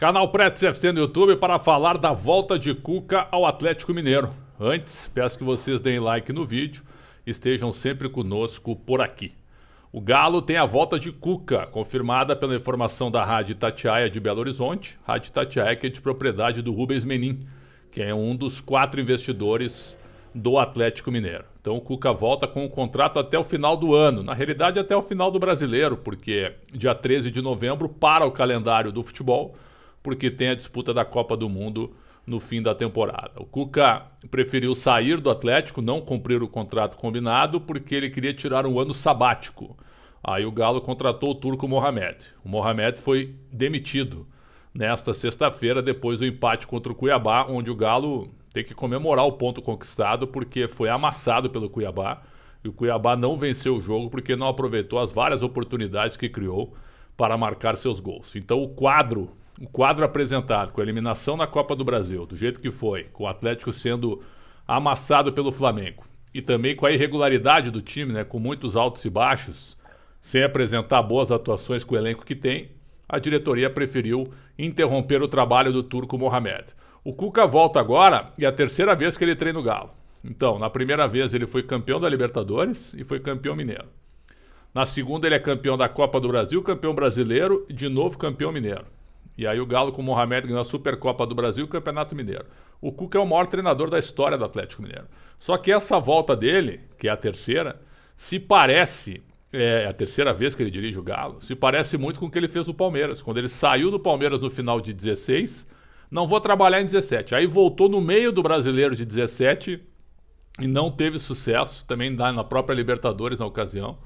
Canal Pretz FC no YouTube para falar da volta de Cuca ao Atlético Mineiro. Antes, peço que vocês deem like no vídeo e estejam sempre conosco por aqui. O Galo tem a volta de Cuca, confirmada pela informação da Rádio Tatiaia de Belo Horizonte, Rádio Tatiaia que é de propriedade do Rubens Menin, que é um dos quatro investidores do Atlético Mineiro. Então o Cuca volta com o contrato até o final do ano, na realidade até o final do brasileiro, porque dia 13 de novembro para o calendário do futebol porque tem a disputa da Copa do Mundo no fim da temporada. O Cuca preferiu sair do Atlético, não cumprir o contrato combinado, porque ele queria tirar um ano sabático. Aí o Galo contratou o turco Mohamed. O Mohamed foi demitido nesta sexta-feira, depois do empate contra o Cuiabá, onde o Galo tem que comemorar o ponto conquistado, porque foi amassado pelo Cuiabá. E o Cuiabá não venceu o jogo porque não aproveitou as várias oportunidades que criou para marcar seus gols. Então o quadro o quadro apresentado com a eliminação na Copa do Brasil, do jeito que foi, com o Atlético sendo amassado pelo Flamengo e também com a irregularidade do time, né, com muitos altos e baixos, sem apresentar boas atuações com o elenco que tem, a diretoria preferiu interromper o trabalho do turco Mohamed. O Cuca volta agora e é a terceira vez que ele treina o Galo. Então, na primeira vez ele foi campeão da Libertadores e foi campeão mineiro. Na segunda ele é campeão da Copa do Brasil, campeão brasileiro e de novo campeão mineiro. E aí o Galo com o Mohamed ganhou a Supercopa do Brasil e o Campeonato Mineiro. O Cuca é o maior treinador da história do Atlético Mineiro. Só que essa volta dele, que é a terceira, se parece, é, é a terceira vez que ele dirige o Galo, se parece muito com o que ele fez no Palmeiras. Quando ele saiu do Palmeiras no final de 16, não vou trabalhar em 17. Aí voltou no meio do Brasileiro de 17 e não teve sucesso, também na própria Libertadores na ocasião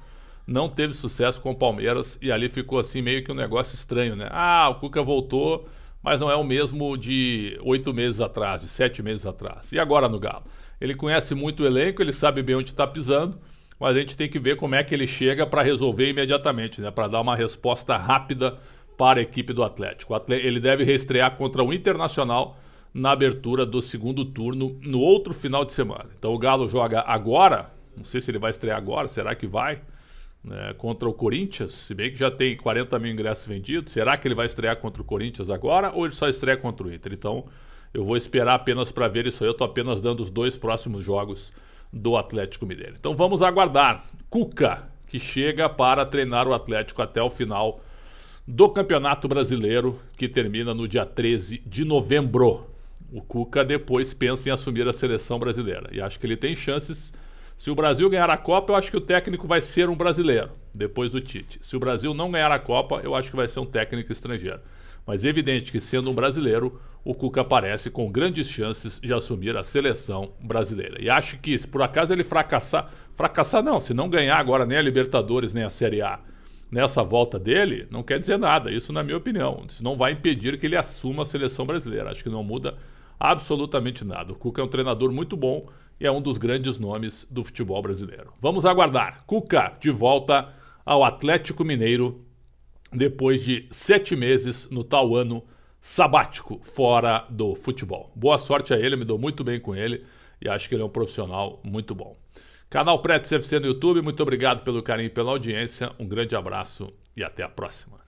não teve sucesso com o Palmeiras e ali ficou assim meio que um negócio estranho, né? Ah, o Cuca voltou, mas não é o mesmo de oito meses atrás, de sete meses atrás. E agora no Galo? Ele conhece muito o elenco, ele sabe bem onde está pisando, mas a gente tem que ver como é que ele chega para resolver imediatamente, né? Para dar uma resposta rápida para a equipe do Atlético. Ele deve reestrear contra o Internacional na abertura do segundo turno no outro final de semana. Então o Galo joga agora, não sei se ele vai estrear agora, será que vai? né, contra o Corinthians, se bem que já tem 40 mil ingressos vendidos, será que ele vai estrear contra o Corinthians agora ou ele só estreia contra o Inter? Então eu vou esperar apenas para ver isso aí, eu estou apenas dando os dois próximos jogos do Atlético Mineiro. Então vamos aguardar. Cuca, que chega para treinar o Atlético até o final do Campeonato Brasileiro, que termina no dia 13 de novembro. O Cuca depois pensa em assumir a seleção brasileira e acho que ele tem chances se o Brasil ganhar a Copa, eu acho que o técnico vai ser um brasileiro, depois do Tite. Se o Brasil não ganhar a Copa, eu acho que vai ser um técnico estrangeiro. Mas é evidente que, sendo um brasileiro, o Cuca aparece com grandes chances de assumir a seleção brasileira. E acho que, se por acaso ele fracassar, fracassar não, se não ganhar agora nem a Libertadores nem a Série A nessa volta dele, não quer dizer nada. Isso, na é minha opinião. Isso não vai impedir que ele assuma a seleção brasileira. Acho que não muda absolutamente nada. O Cuca é um treinador muito bom e é um dos grandes nomes do futebol brasileiro. Vamos aguardar. Cuca de volta ao Atlético Mineiro depois de sete meses no tal ano sabático fora do futebol. Boa sorte a ele, me dou muito bem com ele e acho que ele é um profissional muito bom. Canal Preto CFC no YouTube, muito obrigado pelo carinho e pela audiência. Um grande abraço e até a próxima.